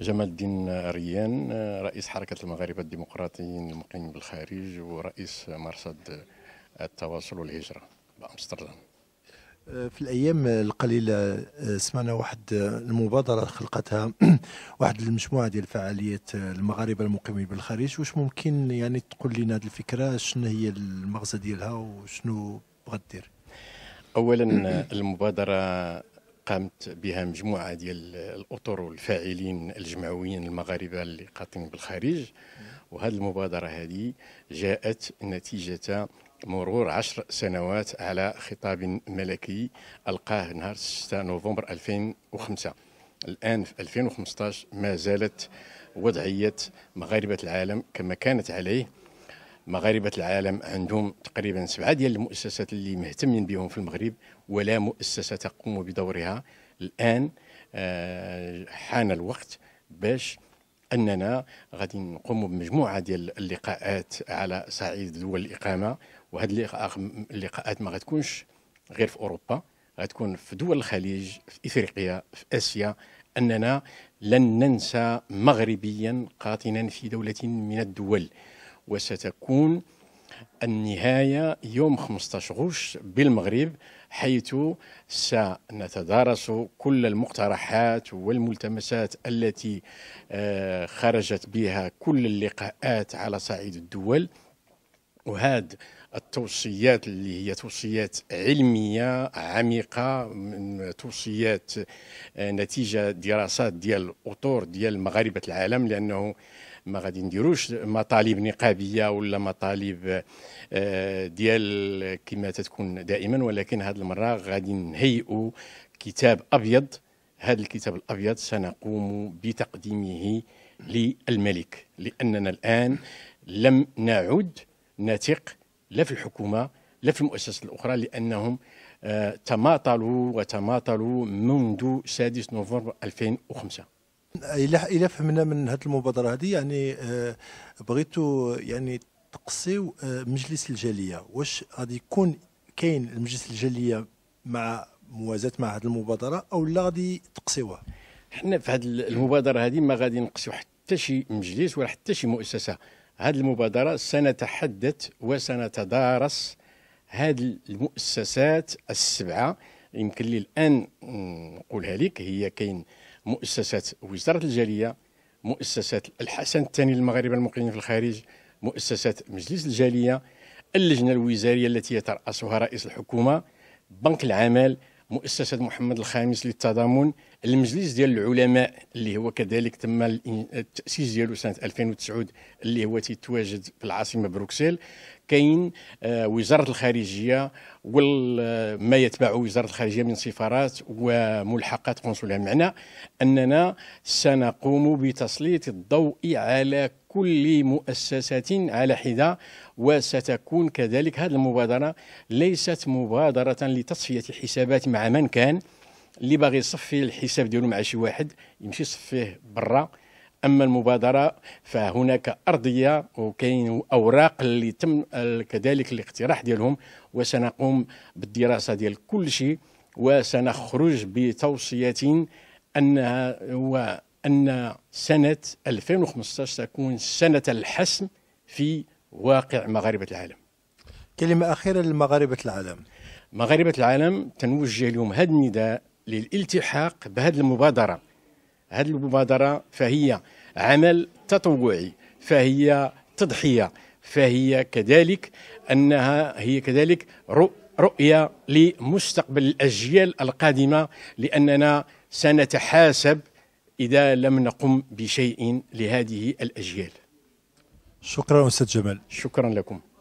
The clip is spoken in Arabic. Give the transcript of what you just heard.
جمال الدين ريان رئيس حركة المغاربة الديمقراطيين المقيمين بالخارج ورئيس مرصد التواصل والهجرة بأمستردام في الأيام القليلة سمعنا واحد المبادرة خلقتها واحد المجموعة ديال فعاليات المغاربة المقيمين بالخارج واش ممكن يعني تقول لنا هذه الفكرة شنو هي المغزى ديالها وشنو بغات دير؟ أولا المبادرة قامت بها مجموعه ديال الاطر والفاعلين الجمعويين المغاربه اللي قاطنين بالخارج وهذه المبادره هذه جاءت نتيجه مرور عشر سنوات على خطاب ملكي ألقاه نهار 6 نوفمبر 2005 الآن في 2015 ما زالت وضعية مغاربة العالم كما كانت عليه مغاربه العالم عندهم تقريبا سبعه ديال المؤسسات اللي مهتمين بهم في المغرب ولا مؤسسه تقوم بدورها الان آه، حان الوقت باش اننا غادي نقوم بمجموعه ديال اللقاءات على صعيد دول الاقامه وهذه اللقاءات ما غتكونش غير في اوروبا غتكون في دول الخليج في افريقيا في اسيا اننا لن ننسى مغربيا قاطنا في دوله من الدول وستكون النهاية يوم 15 غش بالمغرب حيث سنتدارس كل المقترحات والملتمسات التي آه، خرجت بها كل اللقاءات على صعيد الدول وهاد التوصيات اللي هي توصيات علميه عميقه توصيات آه، نتيجه دراسات ديال الاطور ديال مغاربه العالم لانه ما غادي نديروش مطالب نقابيه ولا مطالب آه، ديال كما تتكون دائما ولكن هذه المره غادي نهيئوا كتاب ابيض هذا الكتاب الابيض سنقوم بتقديمه للملك لاننا الان لم نعد نثق لا في الحكومه لا في المؤسسات الاخرى لانهم آه، تماطلوا وتماطلوا منذ 6 نوفمبر 2005 الى الى فهمنا من هذه المبادره هذه يعني آه، بغيتوا يعني تقصيو آه، مجلس الجاليه واش غادي يكون كاين المجلس الجاليه مع موازاه مع هذه المبادره او لا غادي تقصيوها حنا في هذه المبادره هذه ما غادي نقصيو حتى شي مجلس ولا حتى شي مؤسسه هذه المبادرة سنتحدث وسنتدارس هذه المؤسسات السبعة يمكن لي الآن نقولها لك هي كاين مؤسسات وزارة الجالية مؤسسات الحسن الثاني للمغاربة المقيمين في الخارج مؤسسات مجلس الجالية اللجنة الوزارية التي يترأسها رئيس الحكومة بنك العمل مؤسسه محمد الخامس للتضامن المجلس ديال العلماء اللي هو كذلك تم التاسيس ديالو سنه 2009 اللي هو تيتواجد في العاصمه بروكسل كاين آه، وزاره الخارجيه وما يتبع وزاره الخارجيه من سفارات وملحقات قنصليه معنا اننا سنقوم بتسليط الضوء على كل مؤسسات على حدة وستكون كذلك هذه المبادرة ليست مبادرة لتصفية الحسابات مع من كان اللي باغي يصفي الحساب ديالو مع شي واحد يمشي يصفيه برا اما المبادره فهناك ارضيه وكاين اوراق اللي تم كذلك الاقتراح ديالهم وسنقوم بالدراسه ديال كل شيء وسنخرج بتوصيه انها هو أن سنة 2015 ستكون سنة الحسم في واقع مغاربة العالم كلمة أخيرة لمغاربة العالم مغاربة العالم تنوجه اليوم هذا النداء للالتحاق بهذه المبادرة هذه المبادرة فهي عمل تطوعي فهي تضحية فهي كذلك أنها هي كذلك رؤية لمستقبل الأجيال القادمة لأننا سنتحاسب إذا لم نقم بشيء لهذه الأجيال شكرا أستاذ جمال شكرا لكم